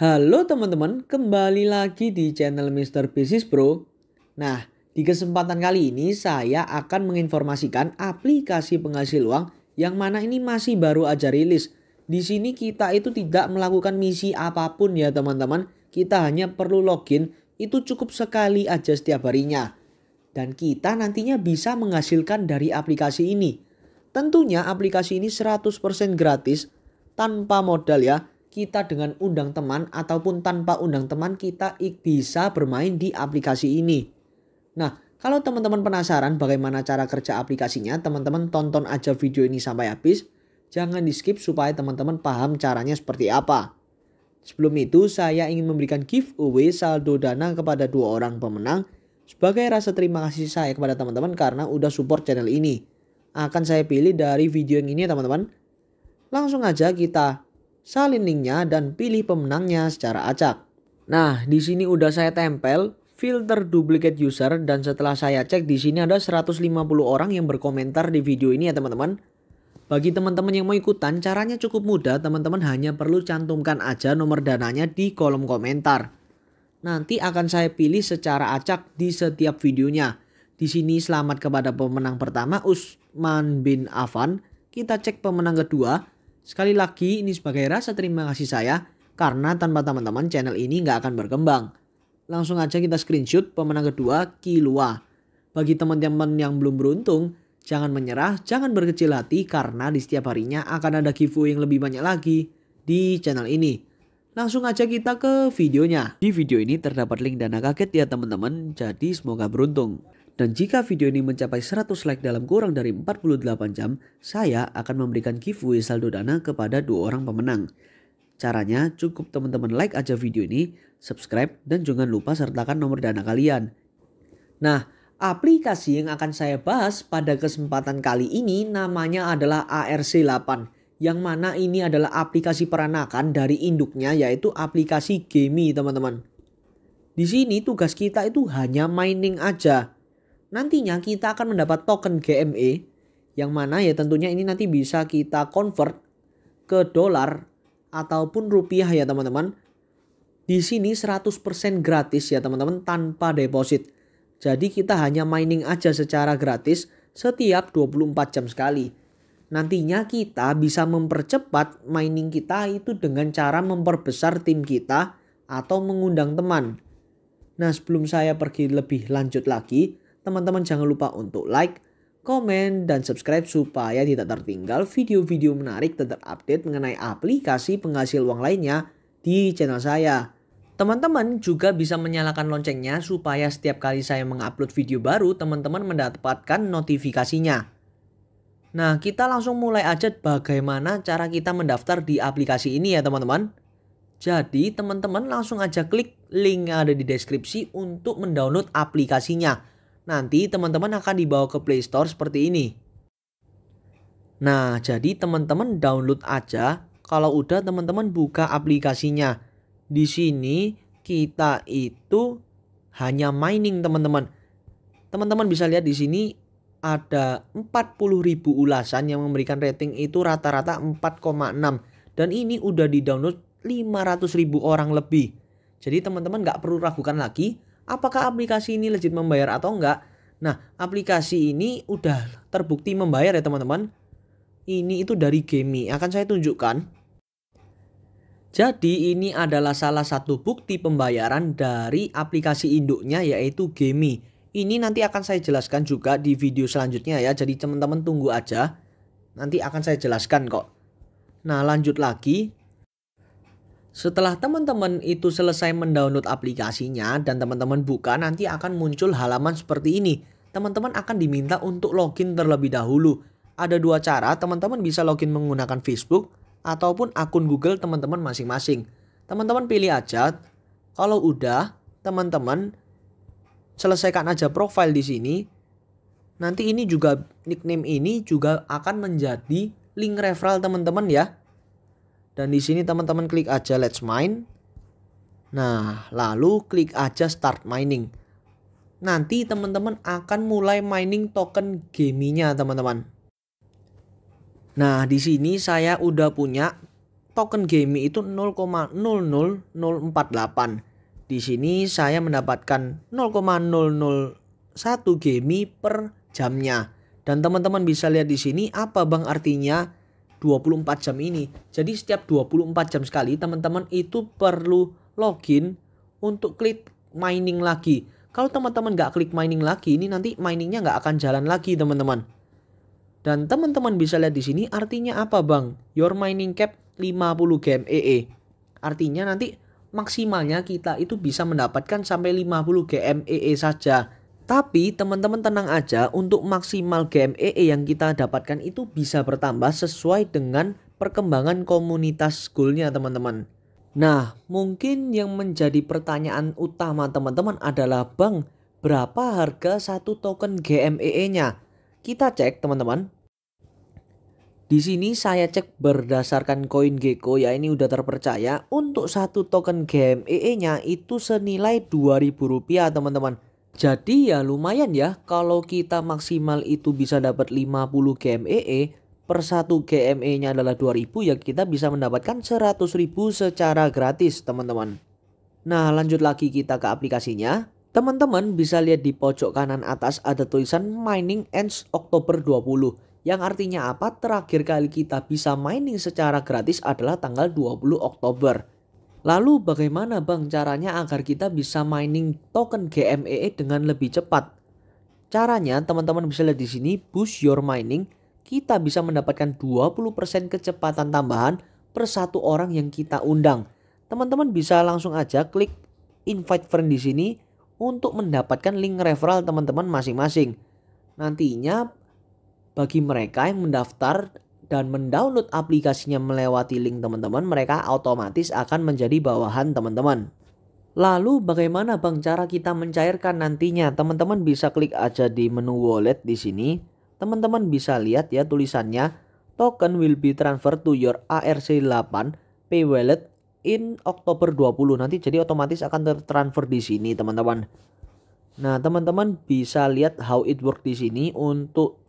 Halo teman-teman, kembali lagi di channel Mr. Business Bro. Nah, di kesempatan kali ini saya akan menginformasikan aplikasi penghasil uang yang mana ini masih baru aja rilis. Di sini kita itu tidak melakukan misi apapun ya teman-teman. Kita hanya perlu login, itu cukup sekali aja setiap harinya. Dan kita nantinya bisa menghasilkan dari aplikasi ini. Tentunya aplikasi ini 100% gratis tanpa modal ya kita dengan undang teman ataupun tanpa undang teman kita bisa bermain di aplikasi ini. Nah, kalau teman-teman penasaran bagaimana cara kerja aplikasinya, teman-teman tonton aja video ini sampai habis. Jangan di skip supaya teman-teman paham caranya seperti apa. Sebelum itu, saya ingin memberikan giveaway saldo dana kepada dua orang pemenang sebagai rasa terima kasih saya kepada teman-teman karena udah support channel ini. Akan saya pilih dari video yang ini ya teman-teman. Langsung aja kita salin linknya dan pilih pemenangnya secara acak. Nah, di sini udah saya tempel filter duplicate user dan setelah saya cek di sini ada 150 orang yang berkomentar di video ini ya teman-teman. Bagi teman-teman yang mau ikutan, caranya cukup mudah. Teman-teman hanya perlu cantumkan aja nomor dananya di kolom komentar. Nanti akan saya pilih secara acak di setiap videonya. Di sini selamat kepada pemenang pertama Usman bin Afan. Kita cek pemenang kedua. Sekali lagi ini sebagai rasa terima kasih saya karena tanpa teman-teman channel ini nggak akan berkembang. Langsung aja kita screenshot pemenang kedua Kilua. Bagi teman-teman yang belum beruntung, jangan menyerah, jangan berkecil hati karena di setiap harinya akan ada giveaway yang lebih banyak lagi di channel ini. Langsung aja kita ke videonya. Di video ini terdapat link dana kaget ya teman-teman, jadi semoga beruntung. Dan jika video ini mencapai 100 like dalam kurang dari 48 jam, saya akan memberikan giveaway saldo dana kepada dua orang pemenang. Caranya cukup teman-teman like aja video ini, subscribe, dan jangan lupa sertakan nomor dana kalian. Nah, aplikasi yang akan saya bahas pada kesempatan kali ini namanya adalah ARC8 yang mana ini adalah aplikasi peranakan dari induknya yaitu aplikasi Gemi teman-teman. Di sini tugas kita itu hanya mining aja nantinya kita akan mendapat token GME yang mana ya tentunya ini nanti bisa kita convert ke dolar ataupun rupiah ya teman-teman. Di sini 100% gratis ya teman-teman tanpa deposit. Jadi kita hanya mining aja secara gratis setiap 24 jam sekali. Nantinya kita bisa mempercepat mining kita itu dengan cara memperbesar tim kita atau mengundang teman. Nah sebelum saya pergi lebih lanjut lagi, Teman-teman jangan lupa untuk like, komen, dan subscribe supaya tidak tertinggal video-video menarik dan terupdate mengenai aplikasi penghasil uang lainnya di channel saya. Teman-teman juga bisa menyalakan loncengnya supaya setiap kali saya mengupload video baru, teman-teman mendapatkan notifikasinya. Nah, kita langsung mulai aja bagaimana cara kita mendaftar di aplikasi ini ya teman-teman. Jadi, teman-teman langsung aja klik link yang ada di deskripsi untuk mendownload aplikasinya nanti teman-teman akan dibawa ke Play Store seperti ini. Nah, jadi teman-teman download aja. Kalau udah teman-teman buka aplikasinya. Di sini kita itu hanya mining teman-teman. Teman-teman bisa lihat di sini ada 40.000 ulasan yang memberikan rating itu rata-rata 4,6 dan ini udah di-download 500.000 orang lebih. Jadi teman-teman nggak perlu ragukan lagi apakah aplikasi ini legit membayar atau enggak. Nah, aplikasi ini udah terbukti membayar ya teman-teman. Ini itu dari Gemi, akan saya tunjukkan. Jadi ini adalah salah satu bukti pembayaran dari aplikasi induknya yaitu Gemi. Ini nanti akan saya jelaskan juga di video selanjutnya ya, jadi teman-teman tunggu aja. Nanti akan saya jelaskan kok. Nah lanjut lagi, setelah teman-teman itu selesai mendownload aplikasinya dan teman-teman buka nanti akan muncul halaman seperti ini. Teman-teman akan diminta untuk login terlebih dahulu. Ada dua cara, teman-teman bisa login menggunakan Facebook ataupun akun Google teman-teman masing-masing. Teman-teman pilih aja. Kalau udah, teman-teman selesaikan aja profile di sini. Nanti ini juga nickname ini juga akan menjadi link referral teman-teman ya. Dan di sini teman-teman klik aja let's mine. Nah, lalu klik aja start mining. Nanti teman-teman akan mulai mining token gamenya teman-teman. Nah, di sini saya udah punya token game itu 0,00048. Di sini saya mendapatkan 0,001 game per jamnya. Dan teman-teman bisa lihat di sini apa bang artinya 24 jam ini. Jadi setiap 24 jam sekali teman-teman itu perlu login untuk klik mining lagi. Kalau teman-teman nggak klik mining lagi, ini nanti miningnya nggak akan jalan lagi teman-teman. Dan teman-teman bisa lihat di sini artinya apa bang? Your mining cap 50 GMEE. E. Artinya nanti maksimalnya kita itu bisa mendapatkan sampai 50 GMEE e saja. Tapi teman-teman tenang aja untuk maksimal GMEE e yang kita dapatkan itu bisa bertambah sesuai dengan perkembangan komunitas goalnya teman-teman. Nah mungkin yang menjadi pertanyaan utama teman-teman adalah Bang berapa harga satu token GMEE nya? Kita cek teman-teman. Di sini saya cek berdasarkan koin Gecko ya ini udah terpercaya untuk satu token GMEE nya itu senilai 2.000 rupiah teman-teman jadi ya lumayan ya kalau kita maksimal itu bisa dapat 50 GMEE e, per 1 GME nya adalah 2000 ya kita bisa mendapatkan 100.000 secara gratis teman-teman. Nah lanjut lagi kita ke aplikasinya. Teman-teman bisa lihat di pojok kanan atas ada tulisan mining ends Oktober 20 yang artinya apa terakhir kali kita bisa mining secara gratis adalah tanggal 20 Oktober. Lalu bagaimana Bang caranya agar kita bisa mining token GMEE e dengan lebih cepat? Caranya teman-teman bisa lihat di sini boost your mining. Kita bisa mendapatkan 20% kecepatan tambahan per satu orang yang kita undang. Teman-teman bisa langsung aja klik invite friend di sini untuk mendapatkan link referral teman-teman masing-masing. Nantinya bagi mereka yang mendaftar dan mendownload aplikasinya melewati link teman-teman, mereka otomatis akan menjadi bawahan teman-teman. Lalu bagaimana Bang cara kita mencairkan nantinya? Teman-teman bisa klik aja di menu wallet di sini. Teman-teman bisa lihat ya tulisannya token will be transferred to your ARC8 pay wallet in Oktober 20 nanti jadi otomatis akan tertransfer di sini teman-teman. Nah, teman-teman bisa lihat how it work di sini untuk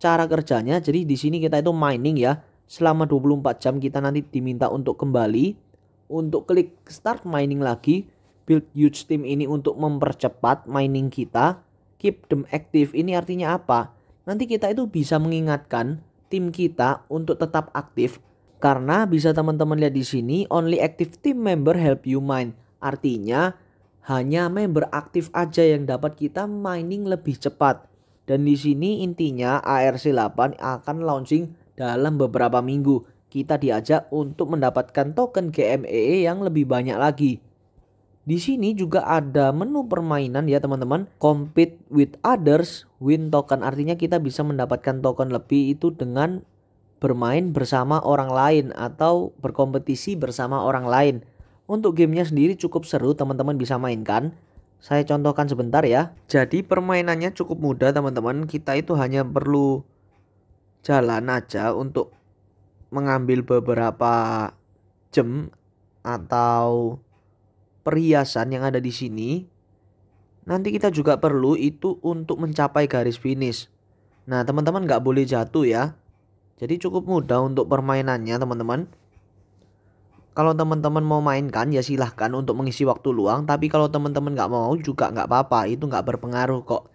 cara kerjanya. Jadi di sini kita itu mining ya. Selama 24 jam kita nanti diminta untuk kembali untuk klik start mining lagi. Build huge team ini untuk mempercepat mining kita. Keep them active ini artinya apa? Nanti kita itu bisa mengingatkan tim kita untuk tetap aktif karena bisa teman-teman lihat di sini only active team member help you mine. Artinya hanya member aktif aja yang dapat kita mining lebih cepat. Dan di sini intinya ARC8 akan launching dalam beberapa minggu. Kita diajak untuk mendapatkan token GMEE e yang lebih banyak lagi. Di sini juga ada menu permainan ya teman-teman. Compete with others, win token. Artinya kita bisa mendapatkan token lebih itu dengan bermain bersama orang lain atau berkompetisi bersama orang lain. Untuk gamenya sendiri cukup seru teman-teman bisa mainkan. Saya contohkan sebentar ya. Jadi permainannya cukup mudah teman-teman. Kita itu hanya perlu jalan aja untuk mengambil beberapa jam atau perhiasan yang ada di sini. Nanti kita juga perlu itu untuk mencapai garis finish. Nah teman-teman nggak boleh jatuh ya. Jadi cukup mudah untuk permainannya teman-teman kalau teman-teman mau mainkan ya silahkan untuk mengisi waktu luang tapi kalau teman-teman nggak mau juga nggak apa-apa itu nggak berpengaruh kok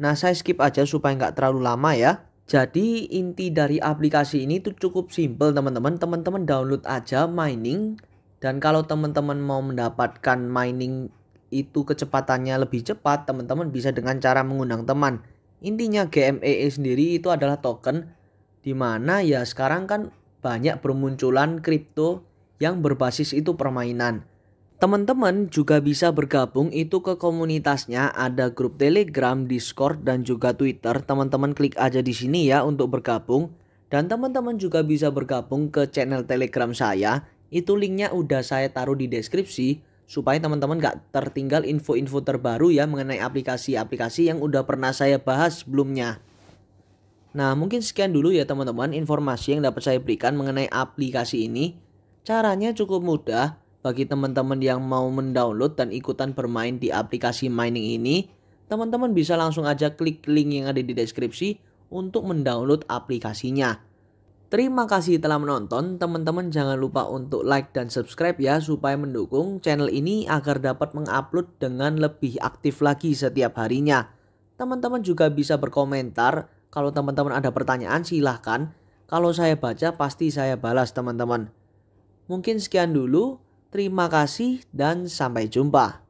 nah saya skip aja supaya nggak terlalu lama ya jadi inti dari aplikasi ini tuh cukup simple teman-teman teman-teman download aja mining dan kalau teman-teman mau mendapatkan mining itu kecepatannya lebih cepat teman-teman bisa dengan cara mengundang teman intinya GMEE e sendiri itu adalah token dimana ya sekarang kan banyak bermunculan kripto yang berbasis itu permainan. Teman-teman juga bisa bergabung itu ke komunitasnya, ada grup Telegram, Discord, dan juga Twitter. Teman-teman klik aja di sini ya untuk bergabung. Dan teman-teman juga bisa bergabung ke channel Telegram saya. Itu linknya udah saya taruh di deskripsi supaya teman-teman gak tertinggal info-info terbaru ya mengenai aplikasi-aplikasi yang udah pernah saya bahas sebelumnya. Nah mungkin sekian dulu ya teman-teman informasi yang dapat saya berikan mengenai aplikasi ini. Caranya cukup mudah bagi teman-teman yang mau mendownload dan ikutan bermain di aplikasi mining ini. Teman-teman bisa langsung aja klik link yang ada di deskripsi untuk mendownload aplikasinya. Terima kasih telah menonton. Teman-teman jangan lupa untuk like dan subscribe ya supaya mendukung channel ini agar dapat mengupload dengan lebih aktif lagi setiap harinya. Teman-teman juga bisa berkomentar. Kalau teman-teman ada pertanyaan silahkan. Kalau saya baca pasti saya balas teman-teman. Mungkin sekian dulu. Terima kasih dan sampai jumpa.